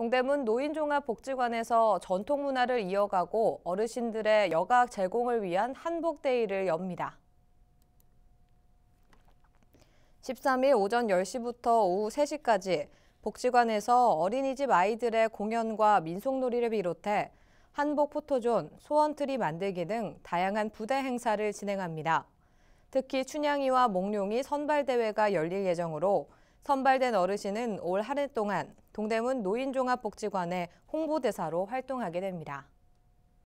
동대문 노인종합복지관에서 전통 문화를 이어가고 어르신들의 여가 제공을 위한 한복데이를 엽니다. 13일 오전 10시부터 오후 3시까지 복지관에서 어린이집 아이들의 공연과 민속놀이를 비롯해 한복 포토존, 소원트리 만들기 등 다양한 부대 행사를 진행합니다. 특히 춘향이와 몽룡이 선발대회가 열릴 예정으로 선발된 어르신은 올 한 해 동안 동대문 노인종합복지관의 홍보대사로 활동하게 됩니다.